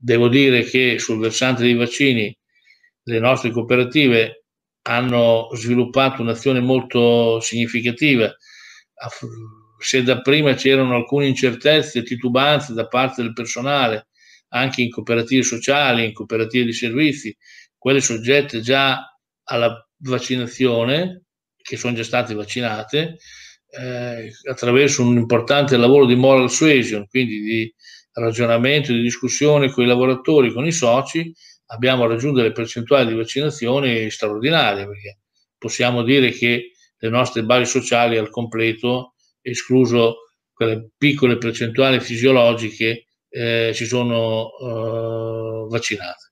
Devo dire che sul versante dei vaccini le nostre cooperative hanno sviluppato un'azione molto significativa. Se da prima c'erano alcune incertezze e titubanze da parte del personale, anche in cooperative sociali, in cooperative di servizi, quelle soggette già alla vaccinazione, che sono già state vaccinate, eh, attraverso un importante lavoro di moral suasion, quindi di ragionamento, di discussione con i lavoratori, con i soci, abbiamo raggiunto delle percentuali di vaccinazione straordinarie, perché possiamo dire che le nostre basi sociali al completo, escluso quelle piccole percentuali fisiologiche, eh, si sono eh, vaccinate.